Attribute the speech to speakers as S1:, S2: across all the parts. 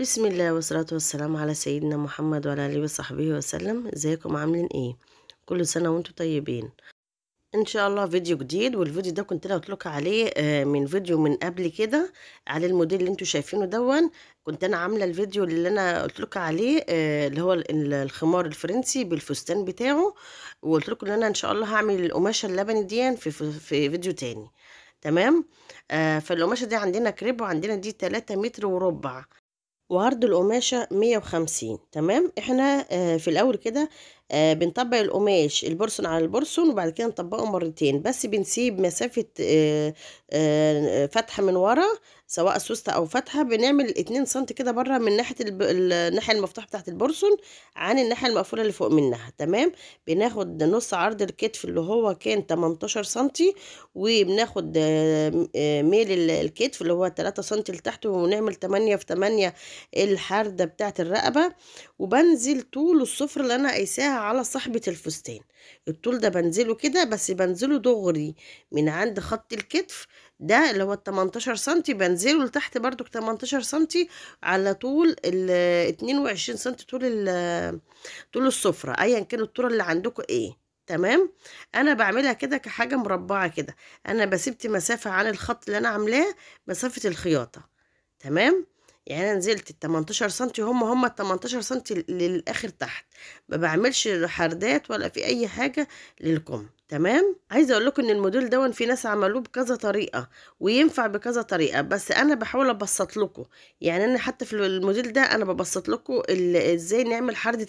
S1: بسم الله والصلاة والسلام على سيدنا محمد وعلى آله وصحبه وسلم ازيكم عاملين ايه كل سنة وانتم طيبين ان شاء الله فيديو جديد والفيديو ده كنت انا قلت لكم عليه آه، من فيديو من قبل كده على الموديل اللي انتم شايفينه دون كنت انا عامله الفيديو اللي انا قلت لكم عليه آه، اللي هو الخمار الفرنسي بالفستان بتاعه وقلت لكم ان انا ان شاء الله هعمل القماشه اللبني دي في في فيديو تاني تمام آه، فالقماشه دي عندنا كريب وعندنا دي 3 متر وربع وعرض القماشة 150 تمام احنا آه في الاول كده آه بنطبق القماش البرسون على البرسون وبعد كده نطبقه مرتين بس بنسيب مسافة آه آه فتحة من ورا سواء سوستة أو فتحة بنعمل اتنين سم كده بره من ناحية الب... الناحية المفتوحة بتاعة البرسون عن الناحية المقفولة اللي فوق منها تمام بناخد نص عرض الكتف اللي هو كان 18 سنتي وبناخد آه، آه، ميل الكتف اللي هو 3 سنتي لتحت ونعمل 8 في 8 الحردة بتاعة الرقبة وبنزل طول الصفر اللي أنا قايساها على صاحبة الفستان الطول ده بنزله كده بس بنزله دغري من عند خط الكتف ده اللي هو 18 سنتي بنزله لتحت برضو 18 سنتي على طول ال 22 سنتي طول ال طول السفرة ايا كان الطول اللي عندكم ايه تمام انا بعملها كده كحاجة مربعة كده انا بسيبت مسافة عن الخط اللي انا عاملاه مسافة الخياطة تمام يعني انا نزلت ال 18 سنتي هم هم ال 18 سنتي للاخر تحت ما بعملش حردات ولا في اي حاجة للكم تمام عايزه اقول لكم ان الموديل دون في ناس عملوه بكذا طريقه وينفع بكذا طريقه بس انا بحاول ابسط لكم يعني انا حتى في الموديل ده انا ببسط لكم ازاي نعمل حرده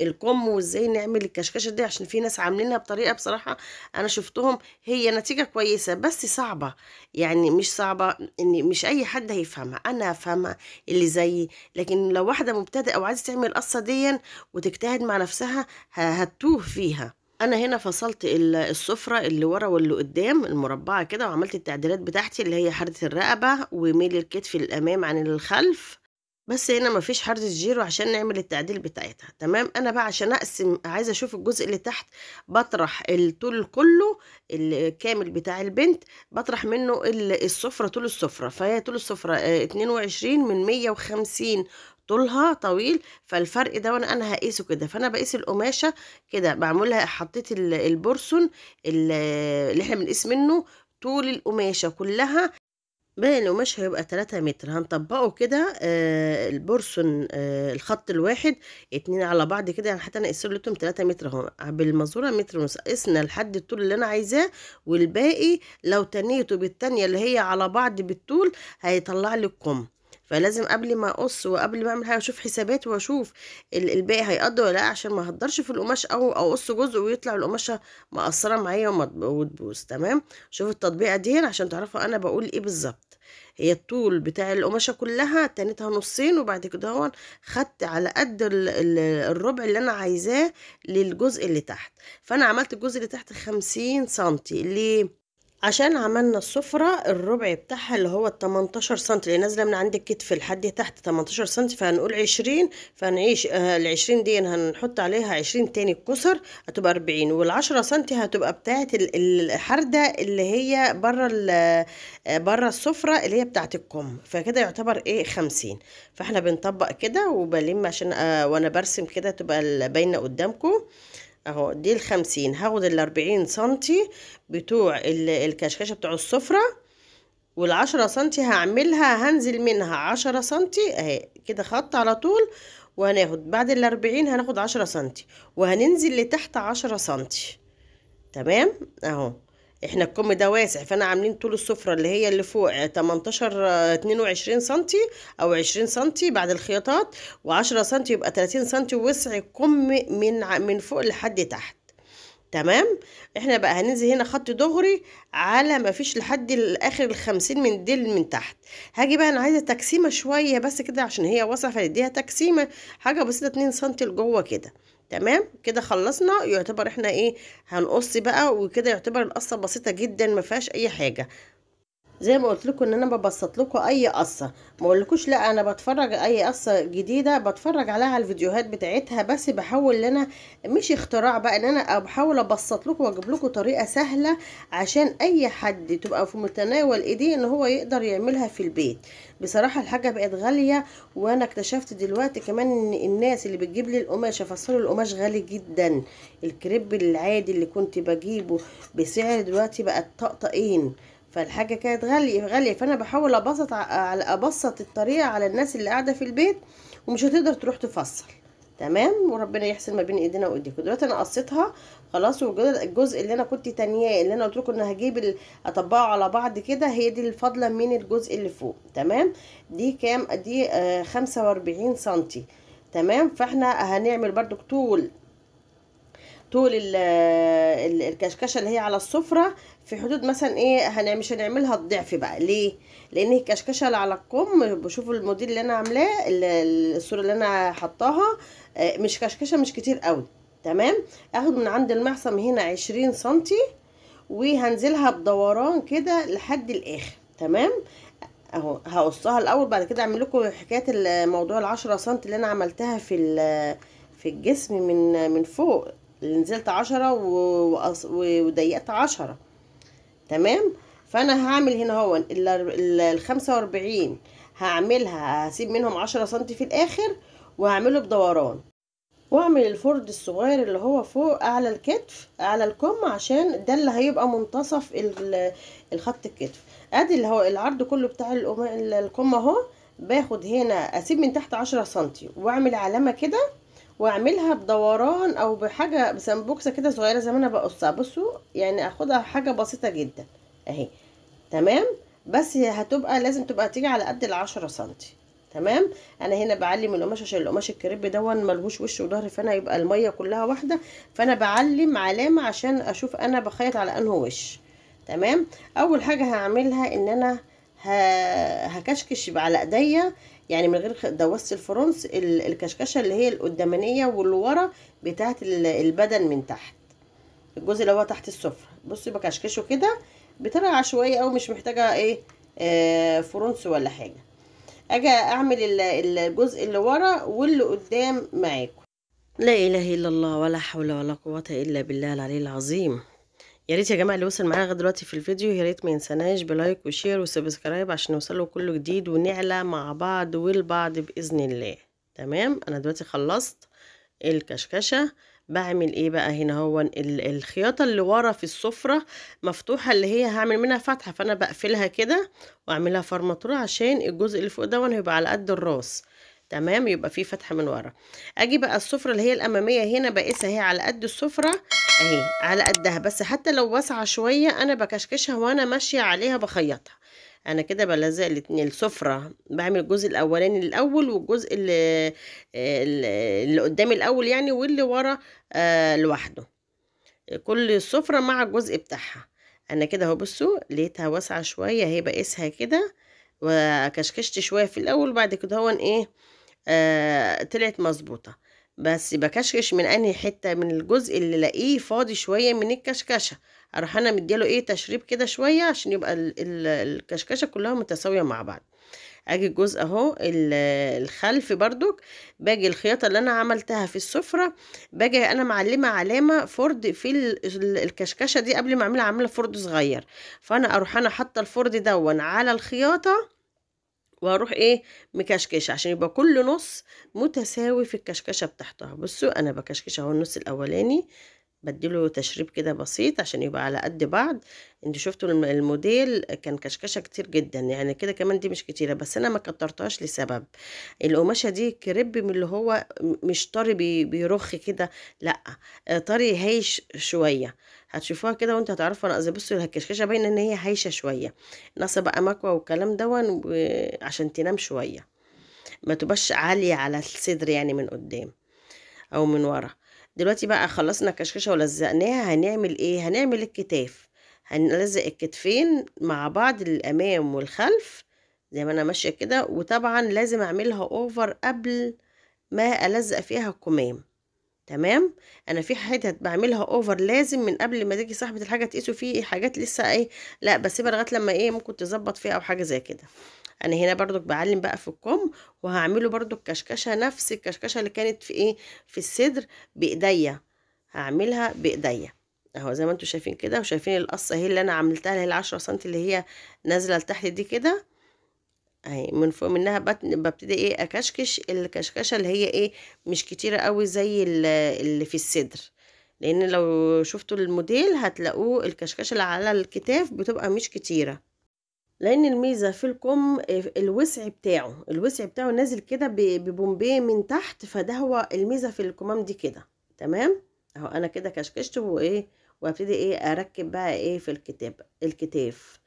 S1: الكم وازاي نعمل الكشكشه دي عشان في ناس عاملينها بطريقه بصراحه انا شفتهم هي نتيجه كويسه بس صعبه يعني مش صعبه ان مش اي حد هيفهمها انا هفهمها اللي زيي لكن لو واحده مبتدئه وعايزه تعمل القصه دي وتجتهد مع نفسها هتوه فيها انا هنا فصلت السفرة اللي ورا واللي قدام المربعة كده وعملت التعديلات بتاعتي اللي هي حردة الرقبة وميل الكتف للامام عن الخلف بس هنا مفيش حردة جيرو عشان نعمل التعديل بتاعتها تمام انا بقى عشان اقسم عايزة اشوف الجزء اللي تحت بطرح الطول كله الكامل بتاع البنت بطرح منه السفرة طول السفرة فهي طول السفرة 22 آه، من 150 طولها طويل فالفرق ده وانا انا هقيسه كده فانا بقيس القماشه كده بعملها حطيت البورسون اللي احنا بنقيس منه طول القماشه كلها باقي القماش هيبقى 3 متر هنطبقه كده آه البورسون آه الخط الواحد اتنين على بعض كده يعني حتى انا لهم 3 متر اهو بالمزوره متر ونص قسنا لحد الطول اللي انا عايزاه والباقي لو تنيته بالتانيه اللي هي على بعض بالطول هيطلع لي القم فلازم قبل ما اقص وقبل ما اعمل حاجه اشوف حسابات واشوف الباقي هيقضي ولا لا عشان ما اهدرش في القماش او اقص جزء ويطلع القماشه مقصره معايا وتبوظ تمام شوف التطبيقه دي عشان تعرفوا انا بقول ايه بالظبط هي الطول بتاع القماشه كلها تنتها نصين وبعد كده هو خدت على قد الربع اللي انا عايزاه للجزء اللي تحت فانا عملت الجزء اللي تحت خمسين سنتي ليه عشان عملنا السفرة الربع بتاعها اللي هو التمنتاشر سنتي اللي نازلة من عند الكتف لحد تحت تمنتاشر سنتي فهنقول عشرين فهنعيش آه ال دي هنحط عليها عشرين تاني كسر هتبقى اربعين والعشرة سنتي هتبقى بتاعة الحردة اللي هي بره آه، برا السفرة اللي هي بتاعة الكم فكده يعتبر ايه خمسين فاحنا بنطبق كده وبلم عشان آه وانا برسم كده تبقى باينة قدامكم اهو دي الخمسين هاخد الاربعين سنتي بتوع الكشكشه بتوع السفره والعشرة سنتي هعملها هنزل منها عشرة سنتي اهي كده خط على طول وهناخد بعد الاربعين هناخد عشرة سنتي وهننزل لتحت عشرة سنتي تمام اهو احنا الكم ده واسع فانا عاملين طول السفره اللي هي اللي فوق 18 22 آه، سنتي او 20 سنتي بعد الخياطات و10 سنتي يبقى 30 سنتي وسع الكم من من فوق لحد تحت تمام احنا بقى هننزل هنا خط دغري على ما فيش لحد الاخر الخمسين من ديل من تحت هاجي بقى انا عايزه تكسيمه شويه بس كده عشان هي واسعه فنديها تكسيمه حاجه بسيطه اتنين سنتي لجوه كده تمام كده خلصنا يعتبر احنا ايه هنقص بقى وكده يعتبر القصه بسيطه جدا ما فيهاش اي حاجه زي ما قلت لكم ان انا ببسط لكم اي قصه ما اقولكوش لا انا بتفرج اي قصه جديده بتفرج عليها على الفيديوهات بتاعتها بس بحاول ان انا مش اختراع بقى ان انا بحاول ابسط لكم واجيب لكم طريقه سهله عشان اي حد تبقى في متناول ايديه ان هو يقدر يعملها في البيت بصراحه الحاجه بقت غاليه وانا اكتشفت دلوقتي كمان ان الناس اللي بتجيب لي القماشه فصل القماش غالي جدا الكريب العادي اللي كنت بجيبه بسعر دلوقتي بقى طقطقين فالحاجه كانت غاليه غاليه فانا بحاول ابسط على ابسط الطريقه على الناس اللي قاعده في البيت ومش هتقدر تروح تفصل تمام وربنا يحسن ما بين ايدينا وايديكم دلوقتي انا قصيتها خلاص والجزء اللي انا كنت تانية اللي انا قلت لكم ان هجيب اطبقه على بعض كده هي دي الفاضله من الجزء اللي فوق تمام دي كام دي آه 45 سنتي تمام فاحنا هنعمل برضو طول طول الكشكشه اللي هي على السفره في حدود مثلا ايه هن مش هنعملها الضعف بقى ليه لان الكشكشه اللي على الكم بشوف الموديل اللي انا عاملاه الصوره اللي انا حطاها آه، مش كشكشه مش كتير قوي تمام اخد من عند المعصم هنا عشرين سنتي وهنزلها بدوران كده لحد الاخر تمام اهو هقصها الاول بعد كده اعمل لكم حكايه الموضوع العشرة سنتي اللي انا عملتها في في الجسم من من فوق نزلت عشرة وضيقت عشرة تمام فانا هعمل هنا هو الخمسة واربعين هعملها هسيب منهم عشرة سنتي في الاخر وهعمله بدوران واعمل الفرد الصغير اللي هو فوق اعلى الكتف اعلى الكم عشان ده اللي هيبقى منتصف الخط الكتف ادي اللي هو العرض كله بتاع الكم اهو باخد هنا اسيب من تحت عشرة سنتي واعمل علامة كده واعملها بدوران او بحاجه بسنبوكسه كده صغيره زي ما انا بقصها بصوا يعني اخدها حاجه بسيطه جدا اهي تمام بس هتبقى لازم تبقى تيجي على قد العشرة سنتي تمام انا هنا بعلم القماش عشان القماش الكريب دون ملهوش وش وظهر فانا يبقى الميه كلها واحده فانا بعلم علامه عشان اشوف انا بخيط على انه وش تمام اول حاجه هعملها ان انا هكشكش على ايديا يعني من غير دوست الفرنس الكشكشة اللي هي القدامانية والورا ورا بتاعة البدن من تحت الجزء اللي هو تحت السفرة بصي بكشكشه كده بطريقة عشوائية أو مش محتاجة ايه آه فرنس ولا حاجة اجي اعمل الجزء اللي ورا واللي قدام معاكم لا اله الا الله ولا حول ولا قوة الا بالله العلي العظيم يا ريت يا جماعه اللي وصل معانا لغايه دلوقتي في الفيديو يا ريت ما ينساناش بلايك وشير وسبسكرايب عشان نوصله كل جديد ونعلى مع بعض والبعض باذن الله تمام انا دلوقتي خلصت الكشكشه بعمل ايه بقى هنا هو الخياطه اللي ورا في السفره مفتوحه اللي هي هعمل منها فتحه فانا بقفلها كده واعملها فرمطوره عشان الجزء اللي فوق ده هيبقى على قد الراس تمام يبقى في فتحه من ورا اجي بقى السفره اللي هي الاماميه هنا بقيسها هي على قد السفره اهي على قدها بس حتى لو واسعه شويه انا بكشكشها وانا ماشيه عليها بخيطها انا كده بلزق الاتنين السفره بعمل الجزء الاولاني الاول والجزء اللي, قدامي الاول يعني واللي ورا آه، لوحده كل سفره مع الجزء بتاعها انا كده اهو بصوا لقيتها واسعه شويه اهي بقيسها كده وكشكشت شويه في الاول بعد كده هون ايه آه طلعت مظبوطه بس بكشكش من انهي حته من الجزء اللي لاقيه فاضي شويه من الكشكشه اروح انا مديله ايه تشريب كده شويه عشان يبقى الكشكشه كلها متساويه مع بعض اجي الجزء اهو الخلف بردك باجي الخياطه اللي انا عملتها في السفره باجي انا معلمه علامه فرد في الكشكشه دي قبل ما اعملها عامله فرد صغير فانا اروح انا حاطه الفرد دون على الخياطه واروح ايه مكشكشه عشان يبقى كل نص متساوي في الكشكشه بتاعتها بصوا انا بكشكش اهو النص الاولاني بديله تشريب كده بسيط عشان يبقى على قد بعض انتوا شفتوا الموديل كان كشكشه كتير جدا يعني كده كمان دي مش كتيره بس انا ما كترتهاش لسبب القماشه دي كريب من اللي هو مش طري بيرخ كده لا آه، طري هايش شويه هتشوفوها كده وانتوا هتعرفوا انا قصدي بصوا الكشكشه باينه ان هي هايشه شويه ناقصه بقى مكوى والكلام دون عشان تنام شويه ما تبقاش عاليه على الصدر يعني من قدام او من ورا دلوقتي بقى خلصنا الكشكشه ولزقناها هنعمل ايه هنعمل الكتاف هنلزق الكتفين مع بعض الامام والخلف زي ما انا ماشيه كده وطبعا لازم اعملها اوفر قبل ما الزق فيها الكمام تمام انا في حتت بعملها اوفر لازم من قبل ما تيجي صاحبه الحاجه تقيسه في حاجات لسه ايه لا بسيبها لغايه لما ايه ممكن تظبط فيها او حاجه زي كده انا هنا بردك بعلم بقى في الكم وهعمله برضو الكشكشه نفس الكشكشه اللي كانت في ايه في الصدر بايديا هعملها بايديا اهو زي ما انتم شايفين كده وشايفين القصه هي اللي انا عملتها اللي هي العشرة سنتي اللي هي نازله لتحت دي كده اهي من فوق منها ببتدي ايه اكشكش الكشكشه اللي هي ايه مش كتيره قوي زي اللي في الصدر لان لو شفتوا الموديل هتلاقوه الكشكشه اللي على الكتاف بتبقى مش كتيره لان الميزه في الكم آه، الوسع بتاعه الوسع بتاعه نازل كده ببومبيه من تحت فده هو الميزه في الكمام دي كده تمام اهو انا كده كشكشت وايه وابتدي ايه اركب بقى ايه في الكتاب الكتاف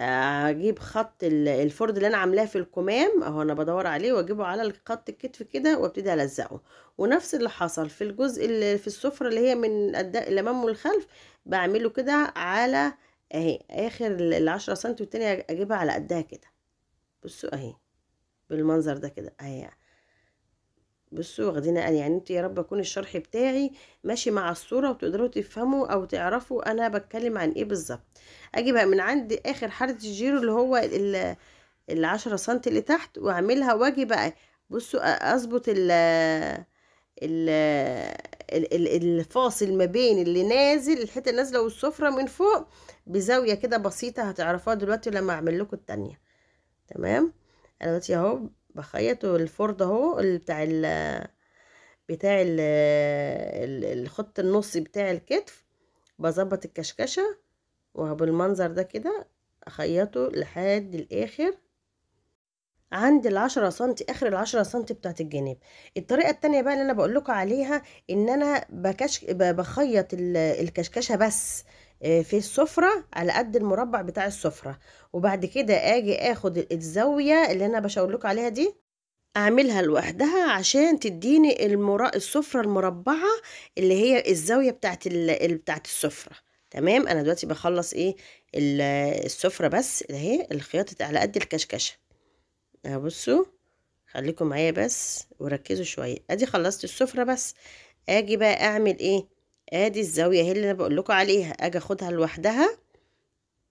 S1: اجيب خط الفرد اللي انا عاملاه في الكمام اهو انا بدور عليه واجيبه على خط الكتف كده وابتدي الزقه ونفس اللي حصل في الجزء اللي في السفره اللي هي من الامام والخلف بعمله كده على اهي اخر العشرة سنتي والتانية اجيبها على قدها كده بصوا اهي بالمنظر ده كده اهي بصوا واخدين يعني انتوا يا رب يكون الشرح بتاعي ماشي مع الصوره وتقدروا تفهموا او تعرفوا انا بتكلم عن ايه بالظبط اجي بقى من عند اخر حاره الجيرو اللي هو ال 10 سم اللي تحت واعملها واجي بقى بصوا اظبط ال ال الفاصل ما بين اللي نازل الحته النازله والسفره من فوق بزاويه كده بسيطه هتعرفوها دلوقتي لما اعمل لكم التانية تمام انا دلوقتي اهو بخيط الفرد اهو بتاع الـ بتاع الـ الخط النص بتاع الكتف بظبط الكشكشه وبالمنظر ده كده اخيطه لحد الاخر عند العشرة سنتي اخر العشرة سنتي بتاعت الجناب الطريقة التانية بقى اللي انا بقول لكم عليها ان انا بكش بخيط الكشكشة بس آه، في السفرة على قد المربع بتاع السفرة وبعد كده اجي اخد الزاوية اللي انا بشاور لكم عليها دي اعملها لوحدها عشان تديني المرا... السفرة المربعة اللي هي الزاوية بتاعت ال... بتاعت السفرة تمام انا دلوقتي بخلص ايه السفرة بس اهي الخياطة على قد الكشكشة اهو بصوا خليكم معايا بس وركزوا شويه ادي خلصت السفره بس اجي بقى اعمل ايه ادي الزاويه اهي اللي انا بقول لكم عليها اجي اخدها لوحدها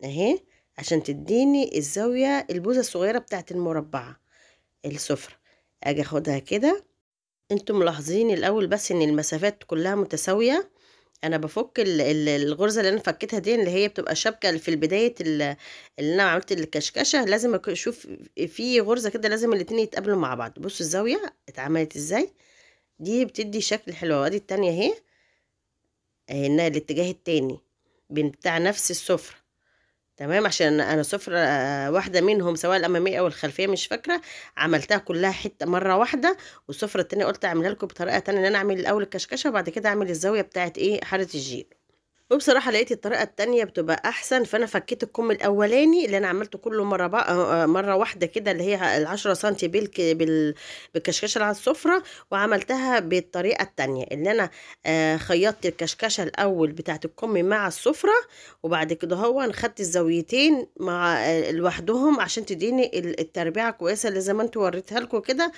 S1: اهي عشان تديني الزاويه البوزه الصغيره بتاعه المربعه السفره اجي اخدها كده انتم ملاحظين الاول بس ان المسافات كلها متساويه انا بفك الغرزه اللي انا فكيتها دي اللي هي بتبقى شبكه في البدايه اللي انا عملت الكشكشه لازم اشوف في غرزه كده لازم الاتنين يتقابلوا مع بعض بصوا الزاويه اتعملت ازاي دي بتدي شكل حلو وادي التانية اهي اهي الاتجاه التاني بتاع نفس السفره تمام عشان أنا سفرة آه، واحدة منهم سواء الأمامية أو الخلفية مش فاكرة عملتها كلها حتة مرة واحدة والسفرة التانية قلت أعملها لكم بطريقة تانية إن أنا أعمل الأول الكشكشة وبعد كده أعمل الزاوية بتاعت إيه حارة الجير وبصراحه لقيت الطريقه التانية بتبقى احسن فانا فكيت الكم الاولاني اللي انا عملته كله مره بقى آه، آه، مره واحده كده اللي هي ال10 سم بالك بال... بالكشكشه على السفره وعملتها بالطريقه التانية اللي انا آه، خيطت الكشكشه الاول بتاعه الكم مع السفره وبعد كده هو خدت الزاويتين مع لوحدهم عشان تديني التربيعه كويسه اللي زي ما انتوا وريتها لكم كده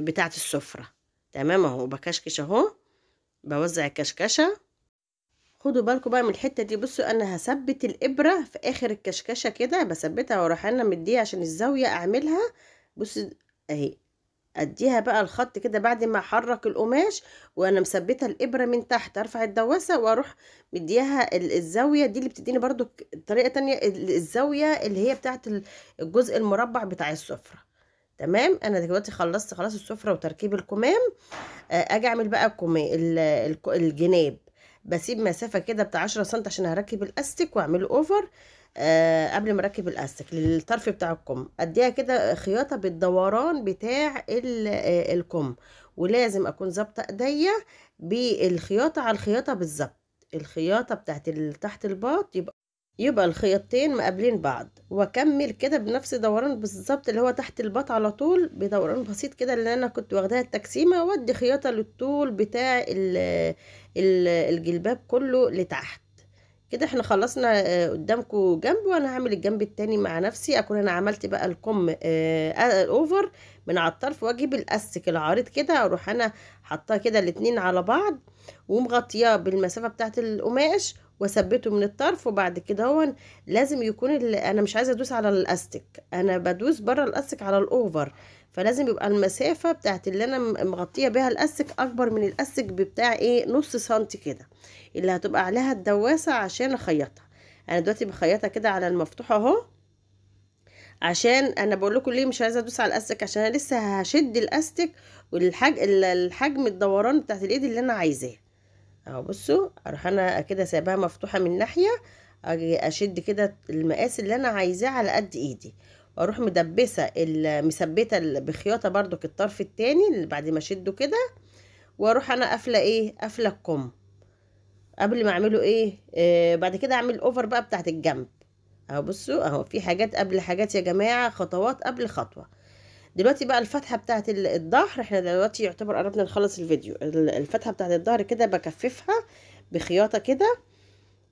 S1: بتاعه السفره تمام اهو بكشكش اهو بوزع الكشكشه خدوا بالكم بقى من الحته دي بصوا انا هثبت الابره في اخر الكشكشه كده بثبتها واروح انا مديها عشان الزاويه اعملها بصوا اهي اديها بقى الخط كده بعد ما احرك القماش وانا مثبته الابره من تحت ارفع الدواسه واروح مديها الزاويه دي اللي بتديني برضو طريقه تانية الزاويه اللي هي بتاعه الجزء المربع بتاع السفره تمام انا دلوقتي خلصت خلاص السفره وتركيب الكمام آه، اجي اعمل بقى الكمام الجناب بسيب مسافه كده بتاع 10 سم عشان هركب الاستك واعمله اوفر آه قبل ما اركب الاستك للطرف بتاع الكم اديها كده خياطه بالدوران بتاع آه، الكم ولازم اكون ظابطه ايديا بالخياطه على الخياطه بالظبط الخياطه بتاعت تحت الباط يبقى يبقى الخيطتين مقابلين بعض واكمل كده بنفس دوران بالظبط اللي هو تحت البط على طول بدوران بسيط كده اللي انا كنت واخداها التكسيمه وادي خياطه للطول بتاع الجلباب كله لتحت كده احنا خلصنا آه، قدامكم جنب وانا هعمل الجنب التاني مع نفسي اكون انا عملت بقى الكم آه، آه، اوفر من على الطرف واجيب الاستك العريض كده اروح انا حاطاه كده الاتنين على بعض ومغطياه بالمسافه بتاعه القماش واثبته من الطرف وبعد كده هو لازم يكون انا مش عايزه ادوس على الاستك انا بدوس بره الاستك على الاوفر فلازم يبقى المسافه بتاعت اللي انا مغطيه بيها الاسك اكبر من الاسك بتاع ايه نص سنتي كده اللي هتبقى عليها الدواسه عشان اخيطها انا دلوقتي بخيطها كده على المفتوح اهو عشان انا بقول لكم ليه مش عايزه ادوس على الاستك عشان انا لسه هشد الاستك والحج الحجم الدوران بتاعت الايد اللي انا عايزاه اهو بصوا اروح انا كده سايباها مفتوحه من ناحيه اجي اشد كده المقاس اللي انا عايزاه على قد ايدي اروح مدبسه مثبته بخياطه برضو الطرف التاني اللي بعد ما اشده كده واروح انا قافله ايه قافله الكم قبل ما اعمله ايه آه بعد كده اعمل اوفر بقى بتاعت الجنب اهو بصوا اهو في حاجات قبل حاجات يا جماعه خطوات قبل خطوه دلوقتي بقى الفتحه بتاعت الظهر احنا دلوقتي يعتبر قربنا نخلص الفيديو الفتحه بتاعت الظهر كده بكففها بخياطه كده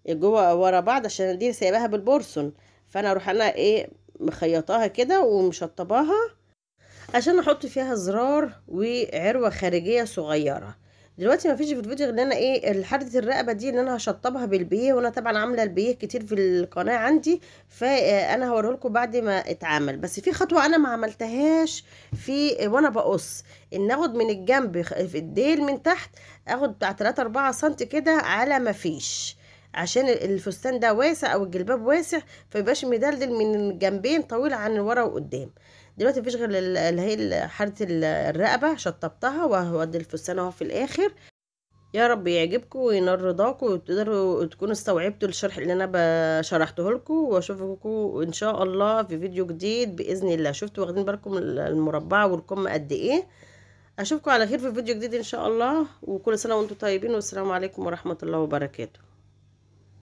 S1: جوه ورا بعض عشان دي سايباها بالبورسون فانا اروح انا ايه مخيطاها كده ومشطباها عشان احط فيها زرار وعروه خارجيه صغيره دلوقتي ما فيش في الفيديو غير ان انا ايه الحرده الرقبه دي ان انا هشطبها بالبيه وانا طبعا عامله البيه كتير في القناه عندي فانا هوريه لكم بعد ما اتعمل بس في خطوه انا ما عملتهاش في وانا بقص ان اخد من الجنب في الديل من تحت اخد بتاع 3 4 سم كده على ما فيش عشان الفستان ده واسع او الجلباب واسع فيبقاش مدلدل من الجنبين طويل عن ورا وقدام دلوقتي مفيش غير اللي هي حاره الرقبه شطبتها وهودي الفستان اهو في الاخر يا رب يعجبكم وينال رضاكم وتقدروا تكونوا استوعبتوا الشرح اللي انا شرحته لكم واشوفكم ان شاء الله في فيديو جديد باذن الله شفتوا واخدين بالكم المربعه والكم قد ايه اشوفكم على خير في فيديو جديد ان شاء الله وكل سنه وانتم طيبين والسلام عليكم ورحمه الله وبركاته